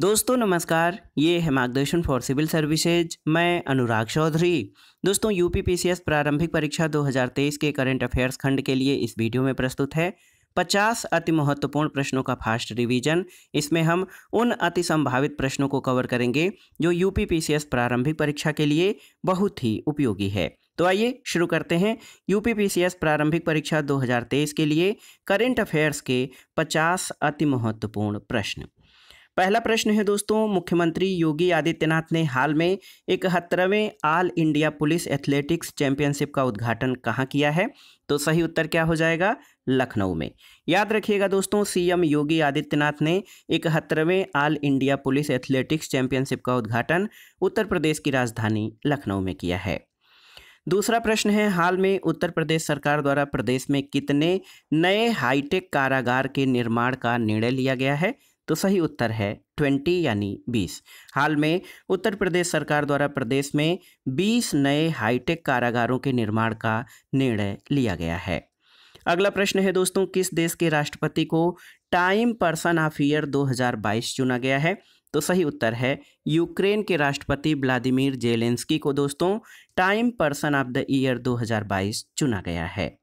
दोस्तों नमस्कार ये है मार्गदर्शन फॉर सिविल सर्विसेज मैं अनुराग चौधरी दोस्तों यूपीपीसीएस प्रारंभिक परीक्षा 2023 के करंट अफेयर्स खंड के लिए इस वीडियो में प्रस्तुत है 50 अति महत्वपूर्ण प्रश्नों का फास्ट रिवीजन इसमें हम उन अति संभावित प्रश्नों को कवर करेंगे जो यूपीपीसीएस प्रारंभिक परीक्षा के लिए बहुत ही उपयोगी है तो आइए शुरू करते हैं यूपीपीसीएस प्रारंभिक परीक्षा दो के लिए करेंट अफेयर्स के पचास अति महत्वपूर्ण प्रश्न पहला प्रश्न है दोस्तों मुख्यमंत्री योगी आदित्यनाथ ने हाल में इकहत्तरवें all India police athletics championship का उद्घाटन कहाँ किया है तो सही उत्तर क्या हो जाएगा लखनऊ में याद रखिएगा दोस्तों सीएम योगी आदित्यनाथ ने इकहत्तरवें all India police athletics championship का उद्घाटन उत्तर प्रदेश की राजधानी लखनऊ में किया है दूसरा प्रश्न है हाल में उत्तर प्रदेश सरकार द्वारा प्रदेश में कितने नए हाईटेक कारागार के निर्माण का निर्णय लिया गया है तो सही उत्तर है ट्वेंटी यानी बीस हाल में उत्तर प्रदेश सरकार द्वारा प्रदेश में बीस नए हाईटेक कारागारों के निर्माण का निर्णय लिया गया है अगला प्रश्न है दोस्तों किस देश के राष्ट्रपति को टाइम पर्सन ऑफ ईयर 2022 चुना गया है तो सही उत्तर है यूक्रेन के राष्ट्रपति व्लादिमीर जेलेंस्की को दोस्तों Time person of the year 2022 चुना गया है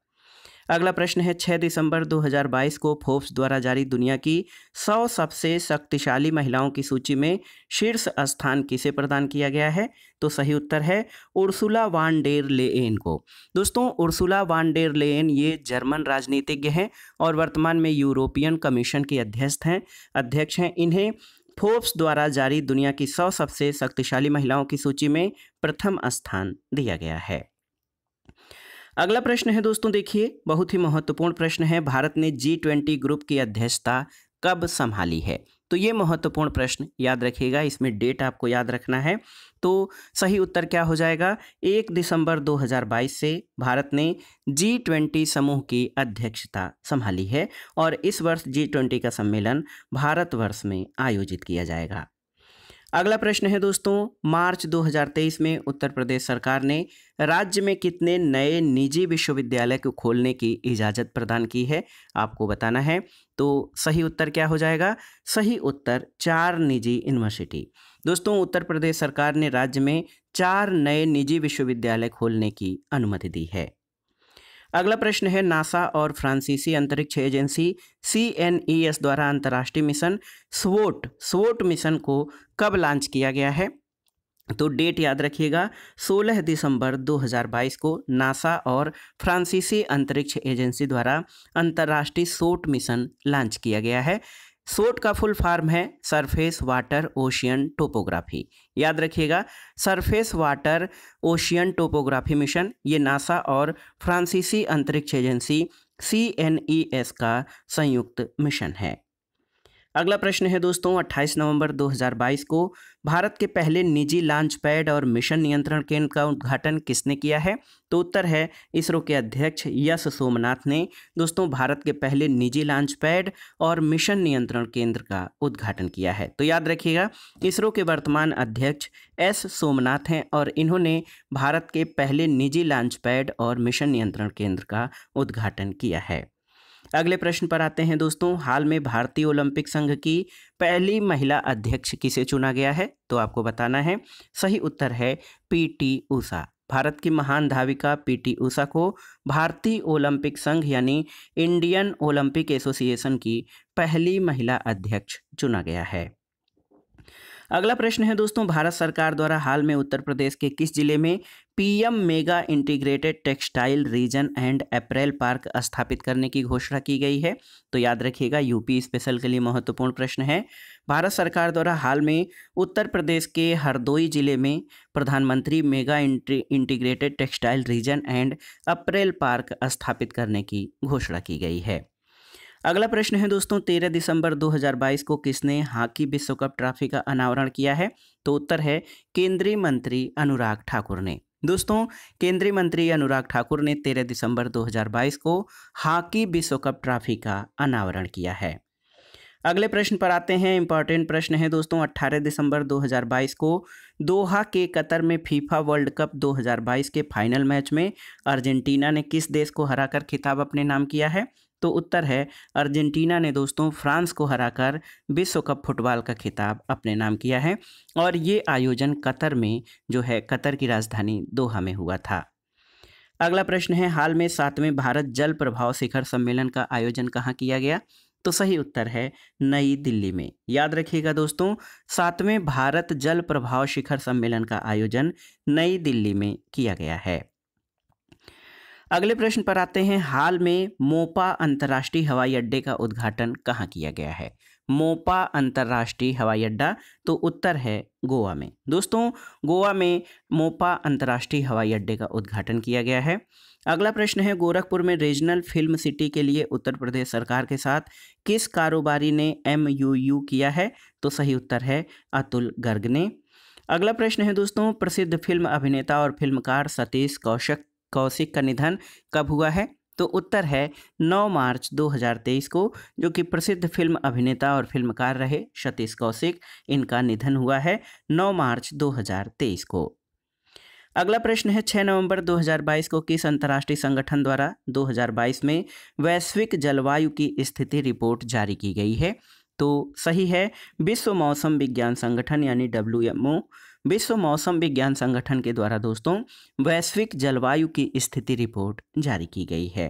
अगला प्रश्न है 6 दिसंबर 2022 को फोर्ब्स द्वारा जारी दुनिया की 100 सबसे शक्तिशाली महिलाओं की सूची में शीर्ष स्थान किसे प्रदान किया गया है तो सही उत्तर है उर्सुला वान डेर लेन को दोस्तों उर्सुला वान डेर लेन ये जर्मन राजनीतिज्ञ हैं और वर्तमान में यूरोपियन कमीशन की अध्यक्ष हैं अध्यक्ष हैं इन्हें फोर्ब्स द्वारा जारी दुनिया की सौ सबसे शक्तिशाली महिलाओं की सूची में प्रथम स्थान दिया गया है अगला प्रश्न है दोस्तों देखिए बहुत ही महत्वपूर्ण प्रश्न है भारत ने जी ट्वेंटी ग्रुप की अध्यक्षता कब संभाली है तो ये महत्वपूर्ण प्रश्न याद रखिएगा इसमें डेट आपको याद रखना है तो सही उत्तर क्या हो जाएगा एक दिसंबर 2022 से भारत ने जी ट्वेंटी समूह की अध्यक्षता संभाली है और इस वर्ष जी ट्वेंटी का सम्मेलन भारतवर्ष में आयोजित किया जाएगा अगला प्रश्न है दोस्तों मार्च 2023 में उत्तर प्रदेश सरकार ने राज्य में कितने नए निजी विश्वविद्यालय को खोलने की इजाज़त प्रदान की है आपको बताना है तो सही उत्तर क्या हो जाएगा सही उत्तर चार निजी यूनिवर्सिटी दोस्तों उत्तर प्रदेश सरकार ने राज्य में चार नए निजी विश्वविद्यालय खोलने की अनुमति दी है अगला प्रश्न है नासा और फ्रांसीसी अंतरिक्ष agency C N E S द्वारा अंतर्राष्ट्रीय मिशन स्वोट स्वोट मिशन को कब लॉन्च किया गया है तो डेट याद रखिएगा 16 दिसंबर 2022 को नासा और फ्रांसीसी अंतरिक्ष एजेंसी द्वारा अंतर्राष्ट्रीय सोट मिशन लॉन्च किया गया है सोट का फुल फॉर्म है सरफेस वाटर ओशियन टोपोग्राफी याद रखिएगा surface water ocean topography mission ये नासा और फ्रांसीसी अंतरिक्ष एजेंसी सी का संयुक्त मिशन है अगला प्रश्न है दोस्तों 28 नवंबर 2022 को भारत के पहले निजी लॉन्च पैड और मिशन नियंत्रण केंद्र का उद्घाटन किसने किया है तो उत्तर है इसरो के अध्यक्ष यश सोमनाथ ने दोस्तों भारत के पहले निजी लॉन्च पैड और मिशन नियंत्रण केंद्र का उद्घाटन किया है तो याद रखिएगा इसरो के वर्तमान अध्यक्ष एस सोमनाथ हैं और इन्होंने भारत के पहले निजी लॉन्च पैड और मिशन नियंत्रण केंद्र का उद्घाटन किया है अगले प्रश्न पर आते हैं दोस्तों हाल में भारतीय ओलंपिक संघ की पहली महिला अध्यक्ष किसे चुना गया है तो आपको बताना है सही उत्तर है पी टी ऊषा भारत की महान धाविका पी टी ऊषा को भारतीय ओलंपिक संघ यानी इंडियन ओलंपिक एसोसिएशन की पहली महिला अध्यक्ष चुना गया है अगला प्रश्न है दोस्तों भारत सरकार द्वारा हाल में उत्तर प्रदेश के किस जिले में PM mega integrated textile region and apparel park स्थापित करने की घोषणा की गई है तो याद रखिएगा यूपी स्पेशल के लिए महत्वपूर्ण प्रश्न है भारत सरकार द्वारा हाल में उत्तर प्रदेश के हरदोई जिले में प्रधानमंत्री mega integrated textile region and apparel park स्थापित करने की घोषणा की गई है अगला प्रश्न है दोस्तों 13 दिसंबर 2022 को किसने हॉकी विश्व कप ट्रॉफी का अनावरण किया है तो उत्तर है केंद्रीय मंत्री अनुराग ठाकुर ने दोस्तों केंद्रीय मंत्री अनुराग ठाकुर ने 13 दिसंबर 2022 को हॉकी विश्व कप ट्रॉफी का अनावरण किया है अगले प्रश्न पर आते हैं इंपॉर्टेंट प्रश्न है दोस्तों 18 दिसंबर 2022 को दोहा के कतर में फीफा वर्ल्ड कप 2022 के फाइनल मैच में अर्जेंटीना ने किस देश को हराकर खिताब अपने नाम किया है तो उत्तर है अर्जेंटीना ने दोस्तों फ्रांस को हराकर विश्व कप फुटबॉल का खिताब अपने नाम किया है और ये आयोजन कतर में जो है कतर की राजधानी दोहा में हुआ था अगला प्रश्न है हाल में सातवें भारत जल प्रभाव शिखर सम्मेलन का आयोजन कहाँ किया गया तो सही उत्तर है नई दिल्ली में याद रखिएगा दोस्तों सातवें भारत जल प्रभाव शिखर सम्मेलन का आयोजन नई दिल्ली में किया गया है अगले प्रश्न पर आते हैं हाल में मोपा अंतर्राष्ट्रीय हवाई अड्डे का उद्घाटन कहाँ किया गया है मोपा अंतर्राष्ट्रीय हवाई अड्डा तो उत्तर है गोवा में दोस्तों गोवा में मोपा अंतर्राष्ट्रीय हवाई अड्डे का उद्घाटन किया गया है अगला प्रश्न है गोरखपुर में रीजनल फिल्म सिटी के लिए उत्तर प्रदेश सरकार के साथ किस कारोबारी ने एम किया है तो सही उत्तर है अतुल गर्ग ने अगला प्रश्न है दोस्तों प्रसिद्ध फिल्म अभिनेता और फिल्मकार सतीश कौशिक कौशिक का निधन कब हुआ है तो उत्तर है 9 मार्च 2023 को जो कि प्रसिद्ध फिल्म अभिनेता और फिल्मकार रहे सतीश कौशिक इनका निधन हुआ है 9 मार्च 2023 को अगला प्रश्न है 6 नवंबर 2022 को किस अंतर्राष्ट्रीय संगठन द्वारा 2022 में वैश्विक जलवायु की स्थिति रिपोर्ट जारी की गई है तो सही है विश्व मौसम विज्ञान संगठन यानी डब्ल्यू विश्व मौसम विज्ञान संगठन के द्वारा दोस्तों वैश्विक जलवायु की स्थिति रिपोर्ट जारी की गई है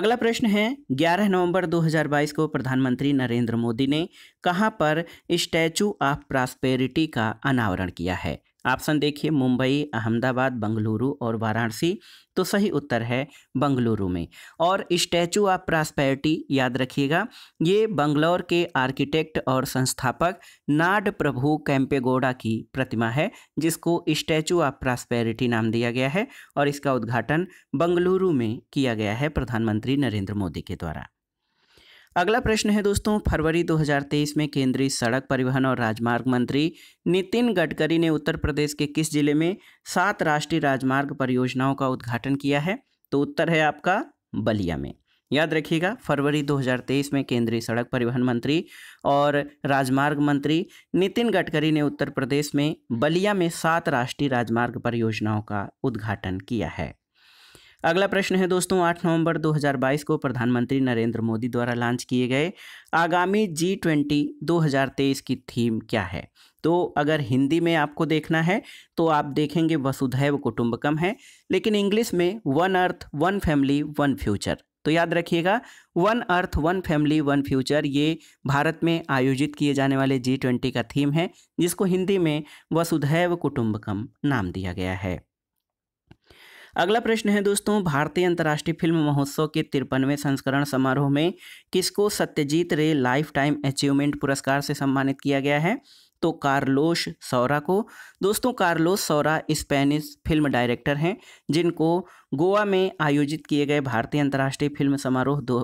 अगला प्रश्न है 11 नवंबर 2022 को प्रधानमंत्री नरेंद्र मोदी ने कहां पर स्टैचू ऑफ प्रॉस्पेरिटी का अनावरण किया है ऑप्शन देखिए मुंबई अहमदाबाद बंगलुरु और वाराणसी तो सही उत्तर है बंगलुरु में और स्टैचू ऑफ प्रॉस्पेरिटी याद रखिएगा ये बंगलौर के आर्किटेक्ट और संस्थापक नाड प्रभु कैंपेगोडा की प्रतिमा है जिसको स्टैचू ऑफ प्रॉस्पेरिटी नाम दिया गया है और इसका उद्घाटन बंगलुरु में किया गया है प्रधानमंत्री नरेंद्र मोदी के द्वारा अगला प्रश्न है दोस्तों फरवरी 2023 में केंद्रीय सड़क परिवहन और राजमार्ग मंत्री नितिन गडकरी ने उत्तर प्रदेश के किस जिले में सात राष्ट्रीय राजमार्ग परियोजनाओं का उद्घाटन किया है तो उत्तर है आपका बलिया में याद रखिएगा फरवरी 2023 में केंद्रीय सड़क परिवहन मंत्री और राजमार्ग मंत्री नितिन गडकरी ने उत्तर प्रदेश में बलिया में सात राष्ट्रीय राजमार्ग परियोजनाओं का उद्घाटन किया है अगला प्रश्न है दोस्तों 8 नवंबर 2022 को प्रधानमंत्री नरेंद्र मोदी द्वारा लॉन्च किए गए आगामी जी ट्वेंटी दो की थीम क्या है तो अगर हिंदी में आपको देखना है तो आप देखेंगे वसुधैव कुटुंबकम है लेकिन इंग्लिश में one earth one family one future तो याद रखिएगा one earth one family one future ये भारत में आयोजित किए जाने वाले जी ट्वेंटी का थीम है जिसको हिंदी में वसुधैव कुटुंबकम नाम दिया गया है अगला प्रश्न है दोस्तों भारतीय अंतर्राष्ट्रीय फिल्म महोत्सव के तिरपनवें संस्करण समारोह में किसको सत्यजीत रे लाइफ टाइम अचीवमेंट पुरस्कार से सम्मानित किया गया है तो कार्लोस सौरा को दोस्तों Carlos Saura Spanish film director हैं जिनको गोवा में आयोजित किए गए भारतीय अंतर्राष्ट्रीय फिल्म समारोह दो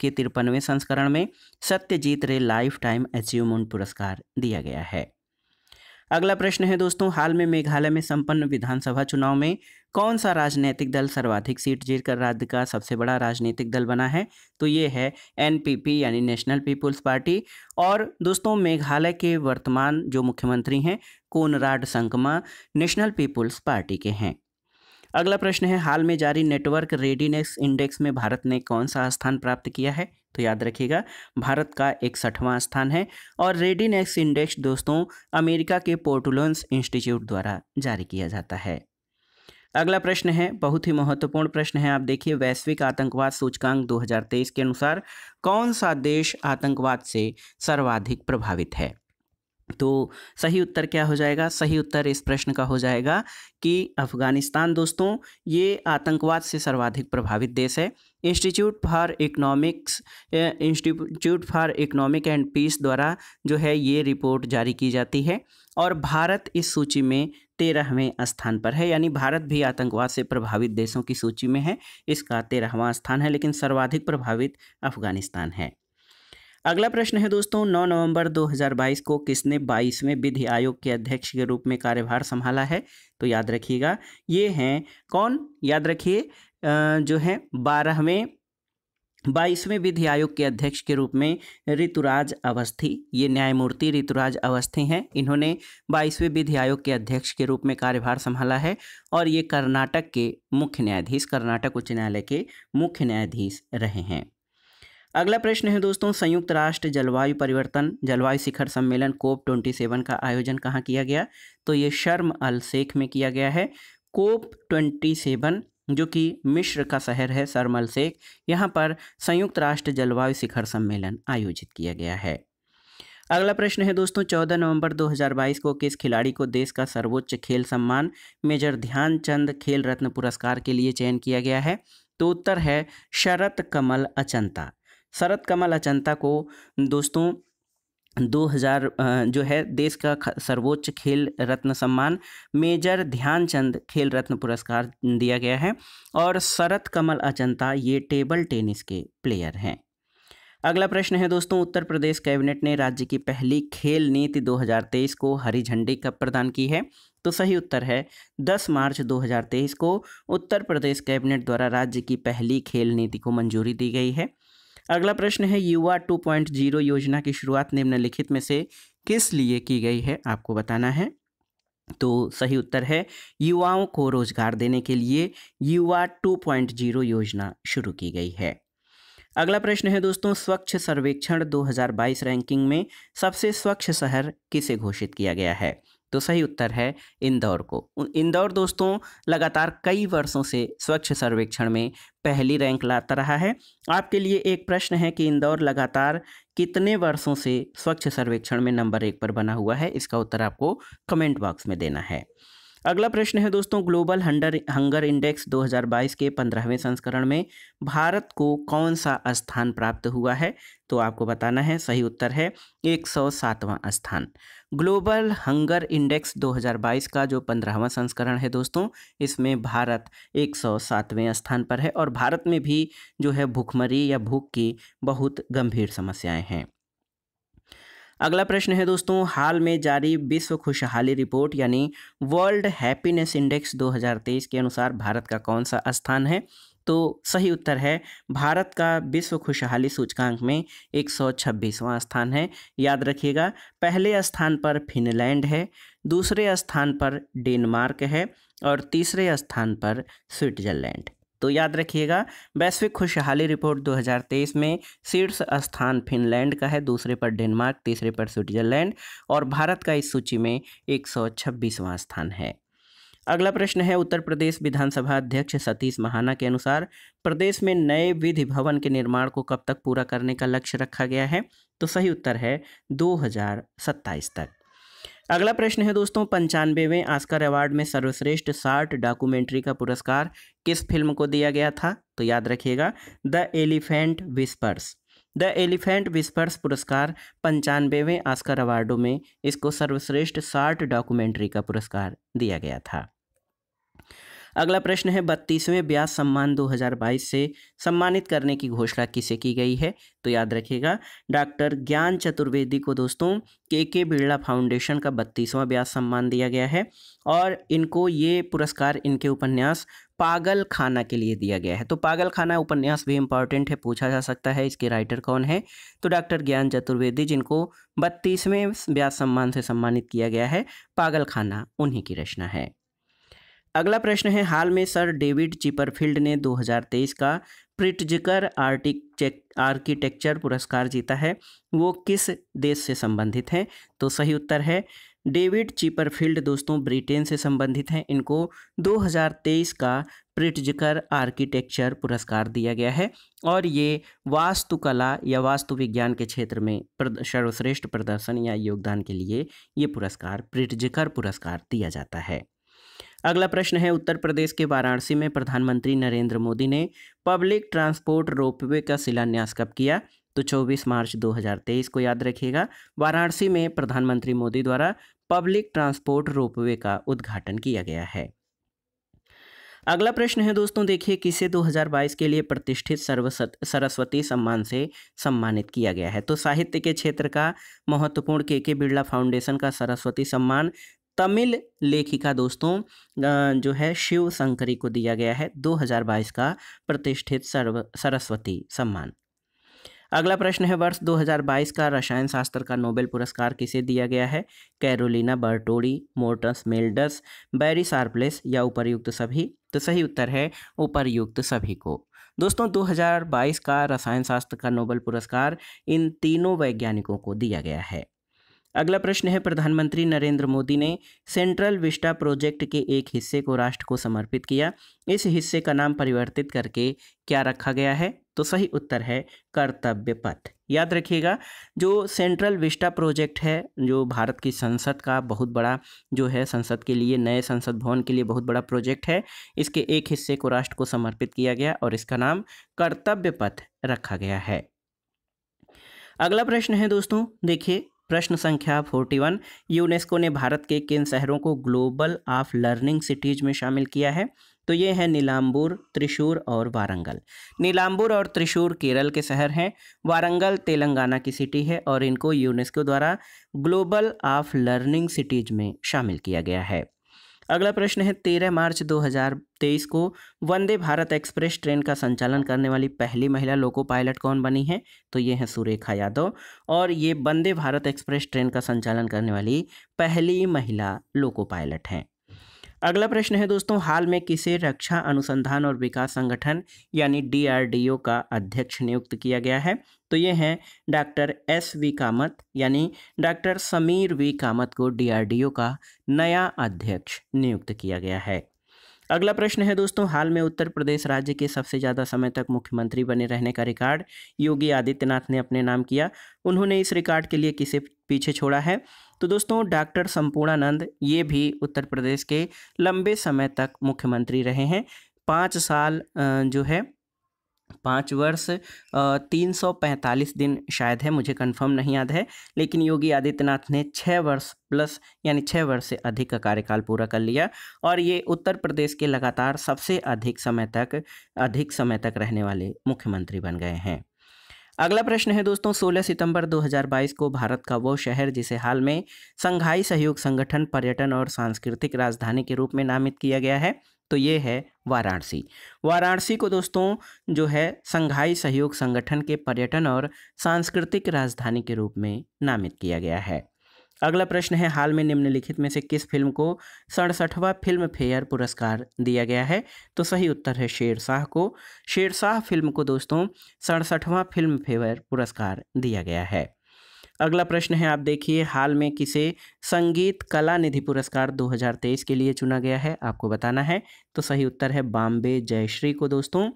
के तिरपनवें संस्करण में सत्यजीत रे लाइफ टाइम अचीवमेंट पुरस्कार दिया गया है अगला प्रश्न है दोस्तों हाल में मेघालय में संपन्न विधानसभा चुनाव में कौन सा राजनीतिक दल सर्वाधिक सीट जीतकर राज्य का सबसे बड़ा राजनीतिक दल बना है तो ये है एनपीपी यानी नेशनल पीपुल्स पार्टी और दोस्तों मेघालय के वर्तमान जो मुख्यमंत्री हैं Conrad Sangma National People's Party के हैं अगला प्रश्न है हाल में जारी नेटवर्क रेडीनेस इंडेक्स में भारत ने कौन सा स्थान प्राप्त किया है तो याद रखिएगा भारत का इकसठवां स्थान है और एक्स इंडेक्स दोस्तों अमेरिका के पोर्टुलस इंस्टीट्यूट द्वारा जारी किया जाता है अगला प्रश्न है बहुत ही महत्वपूर्ण प्रश्न है आप देखिए वैश्विक आतंकवाद सूचकांक 2023 के अनुसार कौन सा देश आतंकवाद से सर्वाधिक प्रभावित है तो सही उत्तर क्या हो जाएगा सही उत्तर इस प्रश्न का हो जाएगा कि अफगानिस्तान दोस्तों ये आतंकवाद से सर्वाधिक प्रभावित देश है Institute for Economics Institute for Economic and Peace द्वारा जो है ये रिपोर्ट जारी की जाती है और भारत इस सूची में तेरहवें स्थान पर है यानी भारत भी आतंकवाद से प्रभावित देशों की सूची में है इसका तेरहवां स्थान है लेकिन सर्वाधिक प्रभावित अफगानिस्तान है अगला प्रश्न है दोस्तों 9 नवंबर 2022 को किसने 22वें विधि आयोग के अध्यक्ष के रूप में कार्यभार संभाला है तो याद रखिएगा ये हैं कौन याद रखिए जो है बारहवें बाईसवें विधि आयोग के अध्यक्ष के रूप में ऋतुराज अवस्थी ये न्यायमूर्ति ऋतुराज अवस्थी हैं इन्होंने बाईसवें विधि आयोग के अध्यक्ष के रूप में कार्यभार संभाला है और ये कर्नाटक के मुख्य न्यायाधीश कर्नाटक उच्च न्यायालय के मुख्य न्यायाधीश रहे हैं अगला प्रश्न है दोस्तों संयुक्त राष्ट्र जलवायु परिवर्तन जलवायु शिखर सम्मेलन कोप ट्वेंटी सेवन का आयोजन कहाँ किया गया तो ये शर्म अल शेख में किया गया है कोप ट्वेंटी सेवन जो कि मिश्र का शहर है शर्म अल शेख यहाँ पर संयुक्त राष्ट्र जलवायु शिखर सम्मेलन आयोजित किया गया है अगला प्रश्न है दोस्तों 14 नवंबर 2022 को किस खिलाड़ी को देश का सर्वोच्च खेल सम्मान मेजर ध्यानचंद खेल रत्न पुरस्कार के लिए चयन किया गया है तो उत्तर है शरत कमल अचंता शरद कमल अचंता को दोस्तों 2000 जो है देश का सर्वोच्च खेल रत्न सम्मान मेजर ध्यानचंद खेल रत्न पुरस्कार दिया गया है और शरत कमल अचंता ये टेबल टेनिस के प्लेयर हैं अगला प्रश्न है दोस्तों उत्तर प्रदेश कैबिनेट ने राज्य की पहली खेल नीति 2023 को हरी झंडी कब प्रदान की है तो सही उत्तर है 10 मार्च 2023 को उत्तर प्रदेश कैबिनेट द्वारा राज्य की पहली खेल नीति को मंजूरी दी गई है अगला प्रश्न है युवा 2.0 योजना की शुरुआत निम्नलिखित में से किस लिए की गई है आपको बताना है तो सही उत्तर है युवाओं को रोजगार देने के लिए युवा 2.0 योजना शुरू की गई है अगला प्रश्न है दोस्तों स्वच्छ सर्वेक्षण 2022 रैंकिंग में सबसे स्वच्छ शहर किसे घोषित किया गया है तो सही उत्तर है इंदौर को इंदौर दोस्तों लगातार कई वर्षों से स्वच्छ सर्वेक्षण में पहली रैंक लाता रहा है आपके लिए एक प्रश्न है कि इंदौर लगातार कितने वर्षों से स्वच्छ सर्वेक्षण में नंबर एक पर बना हुआ है इसका उत्तर आपको कमेंट बॉक्स में देना है अगला प्रश्न है दोस्तों ग्लोबल हंडर हंगर इंडेक्स 2022 के पंद्रहवें संस्करण में भारत को कौन सा स्थान प्राप्त हुआ है तो आपको बताना है सही उत्तर है एक स्थान ग्लोबल हंगर इंडेक्स 2022 का जो पंद्रहवा संस्करण है दोस्तों इसमें भारत एक स्थान पर है और भारत में भी जो है भूखमरी या भूख की बहुत गंभीर समस्याएँ हैं अगला प्रश्न है दोस्तों हाल में जारी विश्व खुशहाली रिपोर्ट यानी वर्ल्ड हैप्पीनेस इंडेक्स 2023 के अनुसार भारत का कौन सा स्थान है तो सही उत्तर है भारत का विश्व खुशहाली सूचकांक में 126वां स्थान है याद रखिएगा पहले स्थान पर फिनलैंड है दूसरे स्थान पर डेनमार्क है और तीसरे स्थान पर स्विट्जरलैंड तो याद रखिएगा वैश्विक खुशहाली रिपोर्ट 2023 में शीर्ष स्थान फिनलैंड का है दूसरे पर डेनमार्क तीसरे पर स्विट्जरलैंड और भारत का इस सूची में एक स्थान है अगला प्रश्न है उत्तर प्रदेश विधानसभा अध्यक्ष सतीश महाना के अनुसार प्रदेश में नए विधि भवन के निर्माण को कब तक पूरा करने का लक्ष्य रखा गया है तो सही उत्तर है दो तक अगला प्रश्न है दोस्तों पंचानवेवें आस्कर अवार्ड में सर्वश्रेष्ठ साठ डॉक्यूमेंट्री का पुरस्कार किस फिल्म को दिया गया था तो याद रखिएगा The Elephant Whispers The Elephant Whispers पुरस्कार पंचानवेवें आस्कर अवार्डों में इसको सर्वश्रेष्ठ साठ डॉक्यूमेंट्री का पुरस्कार दिया गया था अगला प्रश्न है बत्तीसवें ब्यास सम्मान 2022 से सम्मानित करने की घोषणा किसे की गई है तो याद रखिएगा डॉक्टर ज्ञान चतुर्वेदी को दोस्तों के के बिरला फाउंडेशन का बत्तीसवां ब्यास सम्मान दिया गया है और इनको ये पुरस्कार इनके उपन्यास पागल खाना के लिए दिया गया है तो पागल खाना उपन्यास भी इम्पॉर्टेंट है पूछा जा सकता है इसके राइटर कौन है तो डॉक्टर ज्ञान चतुर्वेदी जिनको बत्तीसवें ब्यास सम्मान से सम्मानित किया गया है पागल खाना उन्हीं की रचना है अगला प्रश्न है हाल में सर डेविड चिपरफील्ड ने 2023 का प्रिटजकर आर्टिक आर्किटेक्चर पुरस्कार जीता है वो किस देश से संबंधित हैं तो सही उत्तर है डेविड चिपरफील्ड दोस्तों ब्रिटेन से संबंधित हैं इनको 2023 का प्रिटजकर आर्किटेक्चर पुरस्कार दिया गया है और ये वास्तुकला या वास्तु विज्ञान के क्षेत्र में सर्वश्रेष्ठ प्रदर्शन या योगदान के लिए ये पुरस्कार प्रिटजकर पुरस्कार दिया जाता है अगला प्रश्न है उत्तर प्रदेश के वाराणसी में प्रधानमंत्री नरेंद्र मोदी ने पब्लिक ट्रांसपोर्ट रोपवे का शिलान्यास कब किया तो 24 मार्च 2023 को याद रखिएगा वाराणसी में प्रधानमंत्री मोदी द्वारा पब्लिक ट्रांसपोर्ट रोपवे का उद्घाटन किया गया है अगला प्रश्न है दोस्तों देखिए किसे 2022 के लिए प्रतिष्ठित सर्वसत सरस्वती सम्मान से सम्मानित किया गया है तो साहित्य के क्षेत्र का महत्वपूर्ण के के बिरला फाउंडेशन का सरस्वती सम्मान तमिल लेखिका दोस्तों जो है शिव शंकरी को दिया गया है 2022 का प्रतिष्ठित सर्व सरस्वती सम्मान अगला प्रश्न है वर्ष 2022 का रसायन शास्त्र का नोबेल पुरस्कार किसे दिया गया है कैरोलिना बर्टोडी मोर्टस मेल्डस बैरी सार्पलेस या उपरयुक्त सभी तो सही उत्तर है उपरयुक्त सभी को दोस्तों 2022 का रसायन शास्त्र का नोबेल पुरस्कार इन तीनों वैज्ञानिकों को दिया गया है अगला प्रश्न है प्रधानमंत्री नरेंद्र मोदी ने सेंट्रल विस्टा प्रोजेक्ट के एक हिस्से को राष्ट्र को समर्पित किया इस हिस्से का नाम परिवर्तित करके क्या रखा गया है तो सही उत्तर है कर्तव्य पथ याद रखिएगा जो सेंट्रल विस्टा प्रोजेक्ट है जो भारत की संसद का बहुत बड़ा जो है संसद के लिए नए संसद भवन के लिए बहुत बड़ा प्रोजेक्ट है इसके एक हिस्से को राष्ट्र को समर्पित किया गया और इसका नाम कर्तव्य पथ रखा गया है अगला प्रश्न है दोस्तों देखिए प्रश्न संख्या 41 यूनेस्को ने भारत के किन शहरों को ग्लोबल ऑफ लर्निंग सिटीज़ में शामिल किया है तो ये हैं नीलाम्बूर त्रिशूर और वारंगल नीलाम्बूर और त्रिशूर केरल के शहर हैं वारंगल तेलंगाना की सिटी है और इनको यूनेस्को द्वारा ग्लोबल ऑफ लर्निंग सिटीज़ में शामिल किया गया है अगला प्रश्न है तेरह मार्च 2023 को वंदे भारत एक्सप्रेस ट्रेन का संचालन करने वाली पहली महिला लोको पायलट कौन बनी है तो ये हैं सुरेखा यादव और ये वंदे भारत एक्सप्रेस ट्रेन का संचालन करने वाली पहली महिला लोको पायलट हैं अगला प्रश्न है दोस्तों हाल में किसे रक्षा अनुसंधान और विकास संगठन यानी डीआरडीओ का अध्यक्ष नियुक्त किया गया है तो ये हैं डॉक्टर एस वी कामत यानी डॉक्टर समीर वी कामत को डीआरडीओ का नया अध्यक्ष नियुक्त किया गया है अगला प्रश्न है दोस्तों हाल में उत्तर प्रदेश राज्य के सबसे ज़्यादा समय तक मुख्यमंत्री बने रहने का रिकॉर्ड योगी आदित्यनाथ ने अपने नाम किया उन्होंने इस रिकॉर्ड के लिए किसे पीछे छोड़ा है तो दोस्तों डॉक्टर संपूर्णानंद ये भी उत्तर प्रदेश के लंबे समय तक मुख्यमंत्री रहे हैं पाँच साल जो है पाँच वर्ष तीन सौ पैंतालीस दिन शायद है मुझे कंफर्म नहीं याद है लेकिन योगी आदित्यनाथ ने छः वर्ष प्लस यानी छः वर्ष से अधिक का कार्यकाल पूरा कर लिया और ये उत्तर प्रदेश के लगातार सबसे अधिक समय तक अधिक समय तक रहने वाले मुख्यमंत्री बन गए हैं अगला प्रश्न है दोस्तों 16 सितंबर 2022 को भारत का वो शहर जिसे हाल में संघाई सहयोग संगठन पर्यटन और सांस्कृतिक राजधानी के रूप में नामित किया गया है तो ये है वाराणसी वाराणसी को दोस्तों जो है संघाई सहयोग संगठन के पर्यटन और सांस्कृतिक राजधानी के रूप में नामित किया गया है अगला प्रश्न है हाल में निम्नलिखित में से किस फिल्म को सड़सठवा फिल्म फेयर पुरस्कार दिया गया है तो सही उत्तर है शेरशाह को शेरशाह फिल्म को दोस्तों सड़सठवां फिल्म फेयर पुरस्कार दिया गया है अगला प्रश्न है आप देखिए हाल में किसे संगीत कला निधि पुरस्कार 2023 के लिए चुना गया है आपको बताना है तो सही उत्तर है बॉम्बे जयश्री को दोस्तों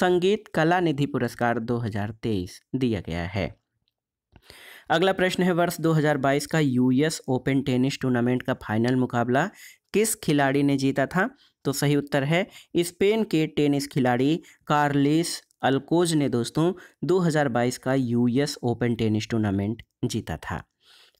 संगीत कला निधि पुरस्कार 2023 दिया गया है अगला प्रश्न है वर्ष 2022 का यूएस ओपन टेनिस टूर्नामेंट का फाइनल मुकाबला किस खिलाड़ी ने जीता था तो सही उत्तर है स्पेन के टेनिस खिलाड़ी कार्लिस अल्कोज ने दोस्तों 2022 का यूएस ओपन टेनिस टूर्नामेंट जीता था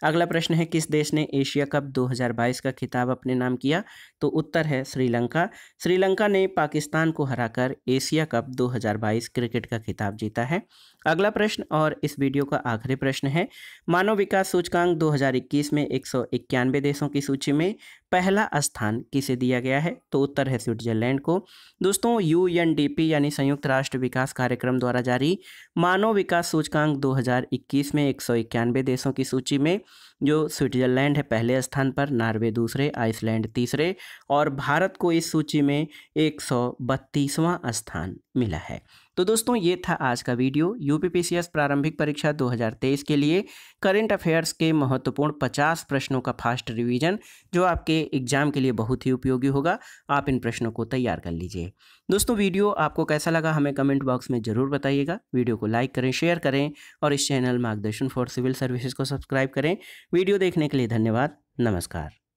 अगला प्रश्न है किस देश ने एशिया कप 2022 का खिताब अपने नाम किया तो उत्तर है श्रीलंका श्रीलंका ने पाकिस्तान को हराकर एशिया कप 2022 क्रिकेट का खिताब जीता है अगला प्रश्न और इस वीडियो का आखिरी प्रश्न है मानव विकास सूचकांक 2021 में एक देशों की सूची में पहला स्थान किसे दिया गया है तो उत्तर है स्विट्जरलैंड को दोस्तों यू यानी संयुक्त राष्ट्र विकास कार्यक्रम द्वारा जारी मानव विकास सूचकांक 2021 में एक देशों की सूची में जो स्विट्जरलैंड है पहले स्थान पर नार्वे दूसरे आइसलैंड तीसरे और भारत को इस सूची में एक स्थान मिला है तो दोस्तों ये था आज का वीडियो यूपीपीसीएस प्रारंभिक परीक्षा 2023 के लिए करंट अफेयर्स के महत्वपूर्ण 50 प्रश्नों का फास्ट रिवीजन जो आपके एग्जाम के लिए बहुत ही उपयोगी होगा आप इन प्रश्नों को तैयार कर लीजिए दोस्तों वीडियो आपको कैसा लगा हमें कमेंट बॉक्स में ज़रूर बताइएगा वीडियो को लाइक करें शेयर करें और इस channel Margdarshan for civil services को सब्सक्राइब करें वीडियो देखने के लिए धन्यवाद नमस्कार